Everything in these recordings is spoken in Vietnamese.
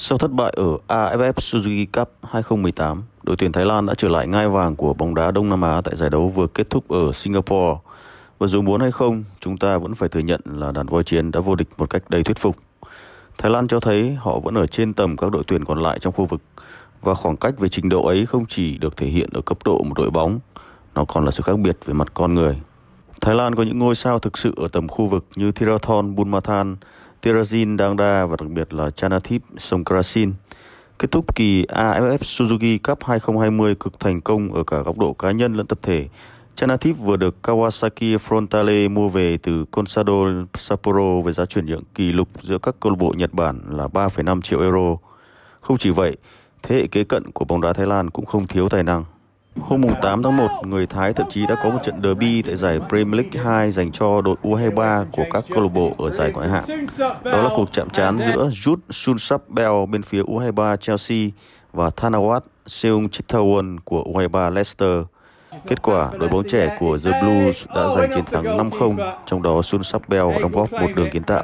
Sau thất bại ở AFF Suzuki Cup 2018, đội tuyển Thái Lan đã trở lại ngai vàng của bóng đá Đông Nam Á tại giải đấu vừa kết thúc ở Singapore. Và dù muốn hay không, chúng ta vẫn phải thừa nhận là đàn voi chiến đã vô địch một cách đầy thuyết phục. Thái Lan cho thấy họ vẫn ở trên tầm các đội tuyển còn lại trong khu vực và khoảng cách về trình độ ấy không chỉ được thể hiện ở cấp độ một đội bóng, nó còn là sự khác biệt về mặt con người. Thái Lan có những ngôi sao thực sự ở tầm khu vực như Thirathon Bunmathan, Tirazin Dangda và đặc biệt là Chanathip Songkrasin. Kết thúc kỳ AFF Suzuki Cup 2020 cực thành công ở cả góc độ cá nhân lẫn tập thể. Chanathip vừa được Kawasaki Frontale mua về từ Consado Sapporo với giá chuyển nhượng kỷ lục giữa các câu lạc bộ Nhật Bản là 3,5 triệu euro. Không chỉ vậy, thế hệ kế cận của bóng đá Thái Lan cũng không thiếu tài năng. Hôm 8 tháng 1, người Thái thậm chí đã có một trận derby tại giải Premier League 2 dành cho đội U23 của các câu lạc bộ ở giải ngoại hạng. Đó là cuộc chạm trán giữa Jude Bell bên phía U23 Chelsea và Thanawat Seung Chitawon của U23 Leicester. Kết quả, đội bóng trẻ của The Blues đã giành chiến thắng 5-0, trong đó Sun Sapbell đóng góp một đường kiến tạo.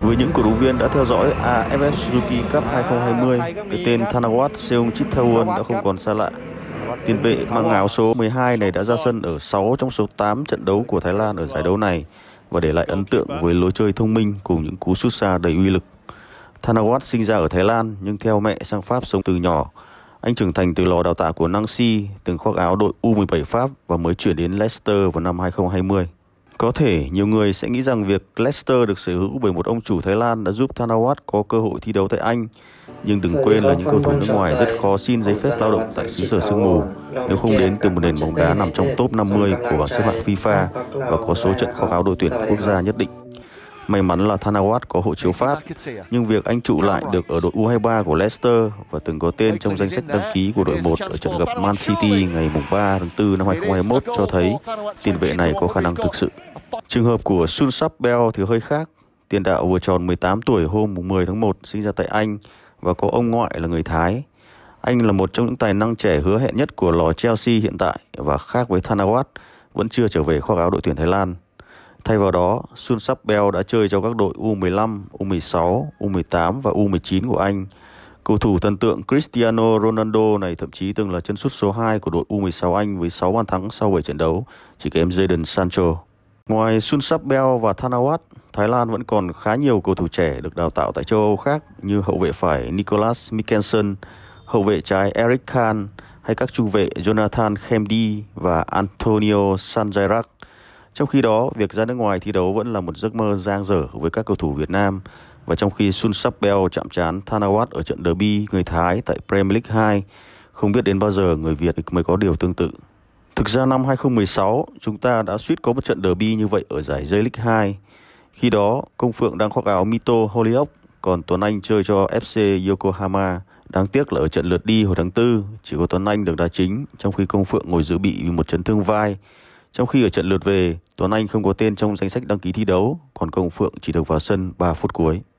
Với những cổ động viên đã theo dõi AFF Suzuki Cup 2020, cái tên Thanawat Seung Chitawon đã không còn xa lạ Tiền vệ mang áo số 12 này đã ra sân ở 6 trong số 8 trận đấu của Thái Lan ở giải đấu này và để lại ấn tượng với lối chơi thông minh cùng những cú sút xa đầy uy lực. Thanawat sinh ra ở Thái Lan nhưng theo mẹ sang Pháp sống từ nhỏ. Anh trưởng thành từ lò đào tạo của Nancy, từng khoác áo đội U17 Pháp và mới chuyển đến Leicester vào năm 2020. Có thể nhiều người sẽ nghĩ rằng việc Leicester được sở hữu bởi một ông chủ Thái Lan đã giúp Thanawat có cơ hội thi đấu tại Anh. Nhưng đừng quên là những cầu thủ nước ngoài rất khó xin giấy phép lao động tại xứ sở sương mù nếu không đến từ một nền bóng đá nằm trong top 50 của bảng xếp hạng FIFA và có số trận báo cáo đội tuyển quốc gia nhất định. May mắn là Thanawat có hộ chiếu Pháp, nhưng việc anh trụ lại được ở đội U23 của Leicester và từng có tên trong danh sách đăng ký của đội 1 ở trận gặp Man City ngày 3 tháng 4 năm 2021 cho thấy tiền vệ này có khả năng thực sự. Trường hợp của Sun Sap Bell thì hơi khác. Tiền đạo vừa tròn 18 tuổi hôm 10 tháng 1 sinh ra tại Anh và có ông ngoại là người Thái. Anh là một trong những tài năng trẻ hứa hẹn nhất của lò Chelsea hiện tại và khác với Thanawat vẫn chưa trở về khoác áo đội tuyển Thái Lan. Thay vào đó, Sun Sap Bell đã chơi cho các đội U15, U16, U18 và U19 của Anh. Cầu thủ thần tượng Cristiano Ronaldo này thậm chí từng là chân sút số 2 của đội U16 Anh với 6 bàn thắng sau 7 trận đấu, chỉ kém Jadon Sancho. Ngoài Sun Bell và Thanawat, Thái Lan vẫn còn khá nhiều cầu thủ trẻ được đào tạo tại châu Âu khác như hậu vệ phải Nicolas Mikkelsen, hậu vệ trái Eric Khan hay các trung vệ Jonathan Khemdi và Antonio Sanjairak. Trong khi đó, việc ra nước ngoài thi đấu vẫn là một giấc mơ giang dở với các cầu thủ Việt Nam và trong khi Sun Bell chạm trán Thanawat ở trận derby người Thái tại Premier League 2, không biết đến bao giờ người Việt mới có điều tương tự. Thực ra năm 2016, chúng ta đã suýt có một trận derby như vậy ở giải J-League 2. Khi đó, Công Phượng đang khoác áo Mito Holyoke, còn Tuấn Anh chơi cho FC Yokohama. Đáng tiếc là ở trận lượt đi hồi tháng 4, chỉ có Tuấn Anh được đá chính, trong khi Công Phượng ngồi dự bị vì một chấn thương vai. Trong khi ở trận lượt về, Tuấn Anh không có tên trong danh sách đăng ký thi đấu, còn Công Phượng chỉ được vào sân 3 phút cuối.